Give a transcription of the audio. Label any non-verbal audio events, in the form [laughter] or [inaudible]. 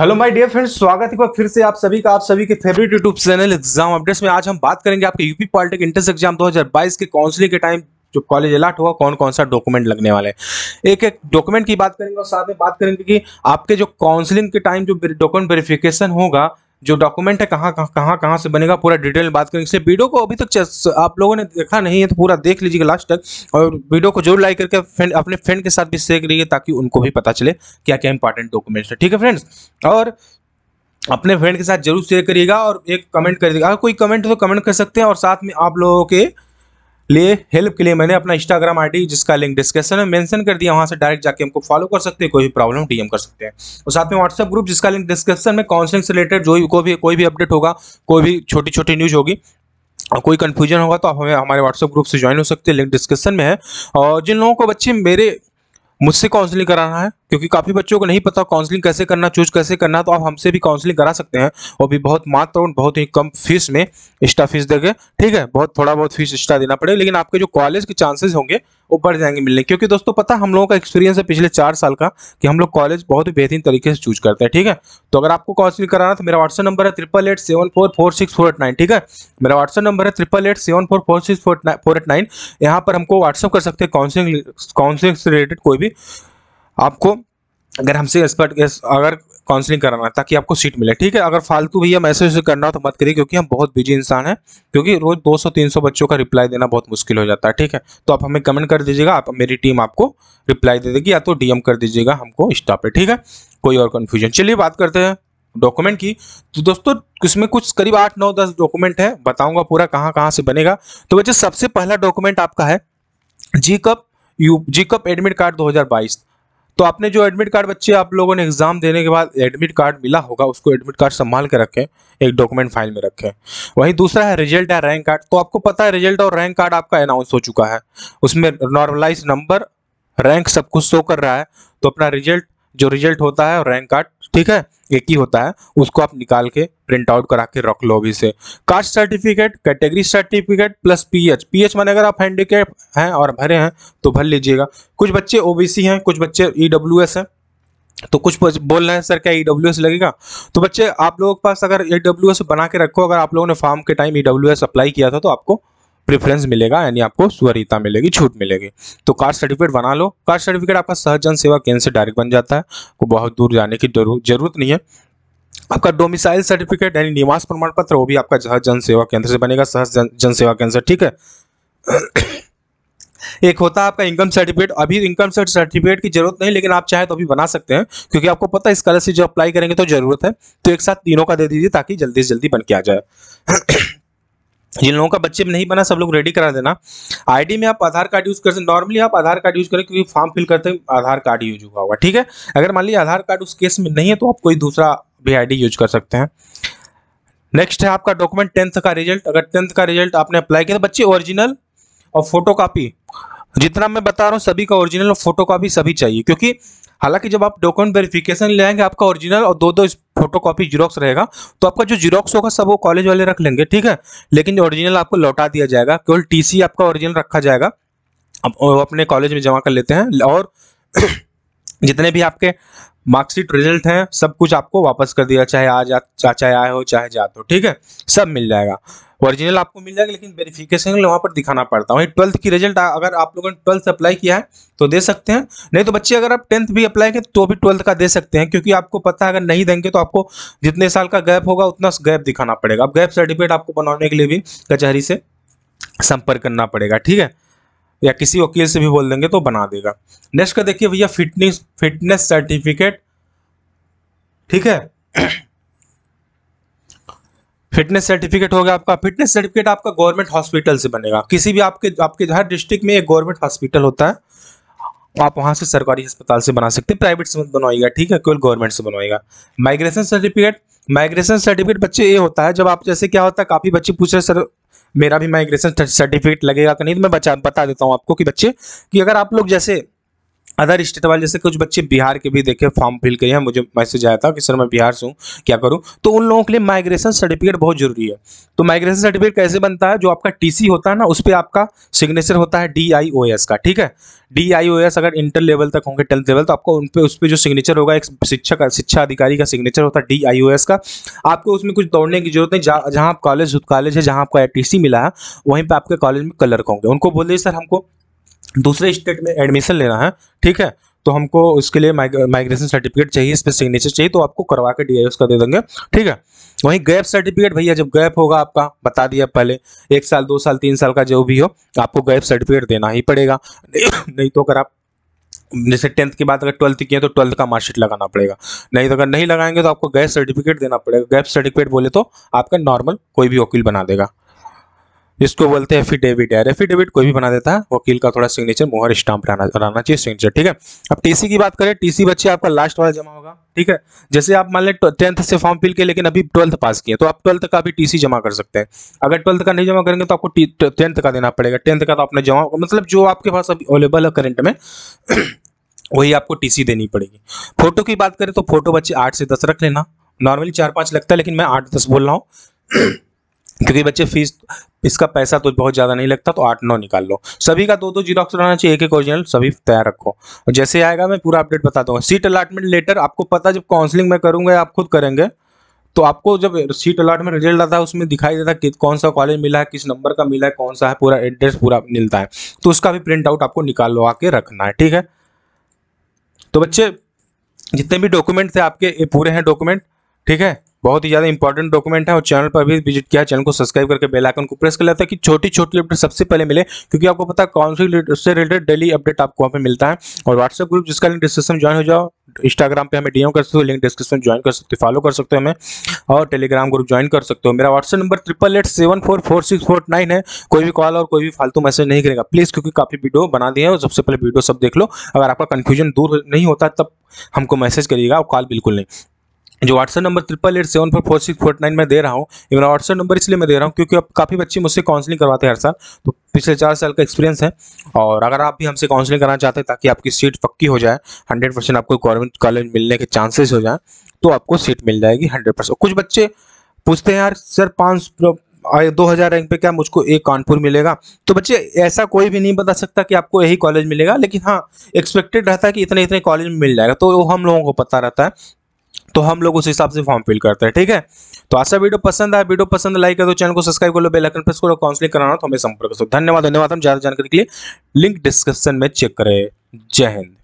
hello my dear friends स्वागत है फिर से आप सभी का आप सभी के favourite YouTube channel exam updates में आज हम बात करेंगे आपके यूपी पॉलिटिक इंट्रेंस एग्जाम 2022 के काउंसिलिंग के टाइम जो कॉलेज अलाट हुआ कौन कौन सा डॉक्यूमेंट लगने वाले एक एक डॉक्यूमेंट की बात करेंगे और साथ में बात करेंगे कि आपके जो काउंसिलिंग के टाइम जो डॉक्यूमेंट वेरिफिकेशन होगा जो डॉक्यूमेंट है कहाँ कहाँ कहाँ कहाँ से बनेगा पूरा डिटेल में बात करेंगे इसलिए वीडियो को अभी तक आप लोगों ने देखा नहीं है तो पूरा देख लीजिएगा लास्ट तक और वीडियो को जरूर लाइक करके फ्रेंड अपने फ्रेंड के साथ भी शेयर करिए ताकि उनको भी पता चले क्या क्या इंपॉर्टेंट डॉक्यूमेंट्स है ठीक है फ्रेंड्स और अपने फ्रेंड के साथ जरूर शेयर करिएगा और एक कमेंट कर अगर कोई कमेंट तो कमेंट कर सकते हैं और साथ में आप लोगों के लिए हेल्प के लिए मैंने अपना इंस्टाग्राम आईडी जिसका लिंक डिस्क्रिप्शन में मेंशन कर दिया वहाँ से डायरेक्ट जाके हमको फॉलो कर सकते हैं कोई भी प्रॉब्लम डीएम कर सकते हैं और साथ में व्हाट्सएप ग्रुप जिसका लिंक डिस्क्रिप्शन में काउंसलिंग से रिलेटेड जो भी भी कोई भी अपडेट होगा कोई भी छोटी छोटी न्यूज़ होगी और कोई कन्फ्यूजन होगा तो आप हमें हमारे व्हाट्सएप ग्रुप से ज्वाइन हो सकते हैं लिंक डिस्क्रिप्शन में है और जिन लोगों को बच्चे मेरे मुझसे काउंसलिंग कराना है क्योंकि काफ़ी बच्चों को नहीं पता काउंसलिंग कैसे करना चूज कैसे करना तो आप हमसे भी काउंसलिंग करा सकते हैं और भी बहुत मात्र और बहुत ही कम फीस में एक्स्ट्रा फीस देंगे ठीक है बहुत थोड़ा बहुत फीस एक्स्ट्रा देना पड़ेगा लेकिन आपके जो कॉलेज के चांसेस होंगे वो बढ़ जाएंगे मिलने क्योंकि दोस्तों पता हम लोगों का एक्सपीरियंस है पिछले चार साल का कि हम लोग कॉलेज बहुत ही बेहतरीन तरीके से चूज करते हैं ठीक है तो अगर आपको काउंसिलिंग कराना तो मेरा व्हाट्सअप नंबर है triple eight seven four four six four eight nine ठीक है मेरा व्हाट्सअप नंबर है triple eight seven four four six four four eight nine यहाँ पर हमको व्हाट्सअप कर सकते हैं काउंसलिंग काउंसिलिंग से रिलेटेड कोई भी आपको अगर हमसे एक्सपर्ट अगर काउंसलिंग कराना है ताकि आपको सीट मिले ठीक है अगर फालतू भैया मैसेज करना हो तो मत करिए क्योंकि हम बहुत बिजी इंसान हैं क्योंकि रोज 200-300 बच्चों का रिप्लाई देना बहुत मुश्किल हो जाता है ठीक है तो आप हमें कमेंट कर दीजिएगा आप मेरी टीम आपको रिप्लाई दे देगी या तो डीएम कर दीजिएगा हमको इंस्टा पर ठीक है कोई और कन्फ्यूजन चलिए बात करते हैं डॉक्यूमेंट की तो दोस्तों इसमें कुछ करीब आठ नौ दस डॉक्यूमेंट है बताऊंगा पूरा कहाँ कहाँ से बनेगा तो बच्चे सबसे पहला डॉक्यूमेंट आपका है जी कप यू जी कप एडमिट कार्ड दो तो आपने जो एडमिट कार्ड बच्चे आप लोगों ने एग्जाम देने के बाद एडमिट कार्ड मिला होगा उसको एडमिट कार्ड संभाल के रखें एक डॉक्यूमेंट फाइल में रखें वही दूसरा है रिजल्ट या रैंक कार्ड तो आपको पता है रिजल्ट और रैंक कार्ड आपका अनाउंस हो चुका है उसमें नॉर्मलाइज नंबर रैंक सब कुछ शो कर रहा है तो अपना रिजल्ट जो रिजल्ट होता है और रैंक कार्ड ठीक है एक ही होता है उसको आप निकाल के प्रिंट आउट करा के रख लो अभी से caste certificate category certificate plus PH PH माने अगर आप हैंडीकेप हैं और भरे हैं तो भर लीजिएगा कुछ बच्चे ओबीसी हैं कुछ बच्चे एस e हैं तो कुछ बोल रहे हैं सर क्या ई e लगेगा तो बच्चे आप लोगों के पास अगर ई e बना के रखो अगर आप लोगों ने फॉर्म के टाइम ई अप्लाई किया था तो आपको प्रेफरेंस मिलेगा यानी आपको स्वरिता मिलेगी छूट मिलेगी तो कास्ट सर्टिफिकेट बना लो कास्ट सर्टिफिकेट आपका सहज जन सेवा केंद्र से डायरेक्ट बन जाता है को बहुत दूर जाने की जरूरत नहीं है आपका डोमिसाइल सर्टिफिकेट यानी निवास प्रमाण पत्र वो भी आपका सहज जन सेवा केंद्र से बनेगा सहज जन, जन सेवा केंद्र से ठीक है एक होता है आपका इनकम सर्टिफिकेट अभी इनकम सर्टिफिकेट की जरूरत नहीं लेकिन आप चाहे तो अभी बना सकते हैं क्योंकि आपको पता है स्कॉलरशिप जो अप्लाई करेंगे तो जरूरत है तो एक साथ तीनों का दे दीजिए ताकि जल्दी से जल्दी बन के आ जाए जिन लोगों का बच्चे नहीं बना सब लोग रेडी करा देना आईडी में आप आधार कार्ड यूज़ कर सकते नॉर्मली आप आधार कार्ड यूज़ करें क्योंकि फॉर्म फिल करते हैं आधार कार्ड यूज हुआ होगा ठीक है अगर मान लीजिए आधार कार्ड उस केस में नहीं है तो आप कोई दूसरा भी आईडी यूज कर सकते हैं नेक्स्ट है आपका डॉक्यूमेंट टेंथ का रिजल्ट अगर टेंथ का रिजल्ट आपने अप्लाई किया तो बच्चे ओरिजिनल और फोटो कापी जितना मैं बता रहा हूँ सभी का ओरिजिनल और फोटो कॉपी सभी चाहिए क्योंकि हालांकि जब आप डॉक्यूमेंट वेरिफिकेशन ले आएंगे आपका ओरिजिनल और दो दो फोटो कॉपी जीरोक्स रहेगा तो आपका जो जीरोक्स होगा सब वो कॉलेज वाले रख लेंगे ठीक है लेकिन ओरिजिनल आपको लौटा दिया जाएगा केवल टी आपका ओरिजिनल रखा जाएगा अब अपने कॉलेज में जमा कर लेते हैं और [coughs] जितने भी आपके मार्कशीट रिजल्ट है सब कुछ आपको वापस कर दिया चाहे आ जा चाहे आए हो चाहे जाते हो ठीक है सब मिल जाएगा ओरिजिनल आपको मिल जाएगा लेकिन वेरिफिकेशन वहाँ पर दिखाना पड़ता है वही ट्वेल्थ की रिजल्ट अगर आप लोगों ने ट्वेल्थ अप्लाई किया है तो दे सकते हैं नहीं तो बच्चे अगर आप टेंथ भी अप्लाई करें तो भी ट्वेल्थ का दे सकते हैं क्योंकि आपको पता है अगर नहीं देंगे तो आपको जितने साल का गैप होगा उतना गैप दिखाना पड़ेगा अब गैप सर्टिफिकेट आपको बनाने के लिए भी कचहरी से संपर्क करना पड़ेगा ठीक है या किसी वकील से भी बोल देंगे तो बना देगा नेक्स्ट का देखिए भैया फिटनेस फिटनेस सर्टिफिकेट ठीक है फिटनेस [clears throat] सर्टिफिकेट गया आपका फिटनेस सर्टिफिकेट आपका गवर्नमेंट हॉस्पिटल से बनेगा किसी भी आपके आपके हर डिस्ट्रिक्ट में एक गवर्नमेंट हॉस्पिटल होता है आप वहां से सरकारी अस्पताल से बना सकते हैं प्राइवेट से मत बनवाइएगा ठीक है केवल गवर्नमेंट से बनवाएगा माइग्रेशन सर्टिफिकेट माइग्रेशन सर्टिफिकेट बच्चे ये होता है जब आप जैसे क्या होता है काफ़ी बच्चे पूछ रहे सर मेरा भी माइग्रेशन सर्टिफिकेट लगेगा कि नहीं तो मैं बचा बता देता हूँ आपको कि बच्चे कि अगर आप लोग जैसे अदर स्टेट वाले जैसे कुछ बच्चे बिहार के भी देखे फॉर्म फिल किए हैं मुझे मैसेज आया था कि सर मैं बिहार से हूँ क्या करूँ तो उन लोगों के लिए माइग्रेशन सर्टिफिकेट बहुत जरूरी है तो माइग्रेशन सर्टिफिकेट कैसे बनता है जो आपका टीसी होता है ना उस पर आपका सिग्नेचर होता है डी का ठीक है डी अगर इंटर लेवल तक होंगे टेंथ लेवल तो आपको उन पर उस पर जो सिग्नेचर होगा एक शिक्षक शिक्षा अधिकारी का सिग्नेचर होता है डी का आपको उसमें कुछ दौड़ने की जरूरत नहीं जहाँ आप कॉलेज कॉलेज है जहाँ आपका टी मिला है वहीं पर आपके कॉलेज में कलर होंगे उनको बोल दिए सर हमको दूसरे स्टेट में एडमिशन लेना है ठीक है तो हमको उसके लिए माइग्रेशन सर्टिफिकेट चाहिए इस पर सिग्नेचर चाहिए तो आपको करवा के डी उसका दे देंगे ठीक है वहीं गैप सर्टिफिकेट भैया जब गैप होगा आपका बता दिया पहले एक साल दो साल तीन साल का जो भी हो आपको गैप सर्टिफिकेट देना ही पड़ेगा [coughs] नहीं तो अगर आप जैसे टेंथ की बात अगर ट्वेल्थ की है तो ट्वेल्थ का मार्कशीट लगाना पड़ेगा नहीं तो अगर नहीं लगाएंगे तो आपको गैप सर्टिफिकेट देना पड़ेगा गैप सर्टिफिकेट बोले तो आपका नॉर्मल कोई भी वकील बना देगा इसको बोलते हैं एफिडेविट यार एफिडेविट कोई भी बना देता है वकील का थोड़ा सिग्नेचर मोहर स्टाम्प रहना चाहिए सिग्नेचर ठीक है अब टीसी की बात करें टीसी बच्चे आपका लास्ट वाला जमा होगा ठीक है जैसे आप मान लें टेंथ से फॉर्म फिल किए लेकिन अभी ट्वेल्थ पास किए तो आप ट्वेल्थ का भी टीसी जमा कर सकते हैं अगर ट्वेल्थ का नहीं जमा करेंगे तो आपको टेंथ का देना पड़ेगा टेंथ का तो आपने जमा मतलब जो आपके पास अभी अवेलेबल है करेंट में [clears throat] वही आपको टीसी देनी पड़ेगी फोटो की बात करें तो फोटो बच्चे आठ से दस रख लेना नॉर्मली चार पाँच लगता है लेकिन मैं आठ दस बोल रहा हूँ [clears throat] क्योंकि बच्चे फीस इसका पैसा तो बहुत ज़्यादा नहीं लगता तो आठ नौ निकाल लो सभी का दो दो जीरोक्स रहना चाहिए एक एक ओरिजिनल सभी तैयार रखो और जैसे आएगा मैं पूरा अपडेट बता दूंगा सीट अलाटमेंट लेटर आपको पता जब काउंसलिंग में करूँगा आप खुद करेंगे तो आपको जब सीट अलॉट में रिजल्ट आता है उसमें दिखाई देता है कौन सा कॉलेज मिला है किस नंबर का मिला है कौन सा है पूरा एड्रेस पूरा मिलता है तो उसका भी प्रिंट आउट आपको निकाल लो आके रखना है ठीक है तो बच्चे जितने भी डॉक्यूमेंट थे आपके ये पूरे हैं डॉक्यूमेंट ठीक है बहुत ही ज़्यादा इंपॉर्टेंट डॉक्यूमेंट है और चैनल पर भी विजिट किया चैनल को सब्सक्राइब करके बेल आइकन को प्रेस कर लेता है कि छोटी छोटी अपडेट सबसे पहले मिले क्योंकि आपको पता है कौन सी उससे रिलेटेड डेली अपडेट आपको वहां पे मिलता है और व्हाट्सएप ग्रुप जिसका लिंक डिस्क्रिप्शन ज्वाइन हो जाओ इंस्टाग्राम पे हमें डीएम कर सकते हो लिंक डिस्क्रिप्शन ज्वाइन कर सकते हो फॉलो कर सकते हो हमें और टेलीग्राम ग्रुप ज्वाइन कर सकते हो मेरा WhatsApp number triple eight seven four four six four nine है कोई भी कॉल और कोई भी फालतू मैसेज नहीं करेगा प्लीज़ क्योंकि काफ़ी वीडियो बना दिए हैं और सबसे पहले वीडियो सब देख लो अगर आपका कन्फ्यूजन दूर नहीं होता तब हमको मैसेज करिएगा और कॉल बिल्कुल नहीं जो WhatsApp number triple eight seven four four six four nine मैं दे रहा हूँ ये मेरा व्हाट्सअप नंबर इसलिए मैं दे रहा हूँ क्योंकि अब काफ़ी बच्चे मुझसे काउंसलिंग करवाते हैं हर साल तो पिछले चार साल का एक्सपीरियंस है और अगर आप भी हमसे काउंसलिंग कराना चाहते हैं ताकि आपकी सीट पक्की हो जाए हंड्रेड परसेंट आपको गवर्नमेंट कॉलेज मिलने के चांसेस हो जाए तो आपको सीट मिल जाएगी हंड्रेड परसेंट कुछ बच्चे पूछते हैं यार सर पाँच दो हज़ार रैंक पे क्या मुझको एक कानपुर मिलेगा तो बच्चे ऐसा कोई भी नहीं बता सकता कि आपको यही कॉलेज मिलेगा लेकिन हाँ एक्सपेक्टेड रहता है कि इतने इतने कॉलेज मिल जाएगा तो वो हम लोगों को पता रहता है तो हम लोग उस हिसाब से फॉर्म फिल करते हैं ठीक है तो आशा वीडियो पसंद आया वीडियो पसंद लाइक कर दो चैनल को सब्सक्राइब कर लो बेल आइकन प्रेस करो काउंसलिंग कराना तो हमें संपर्क करो धन्यवाद धन्यवाद हम ज्यादा जानकारी के लिए लिंक डिस्क्रिप्शन में चेक करें जय हिंद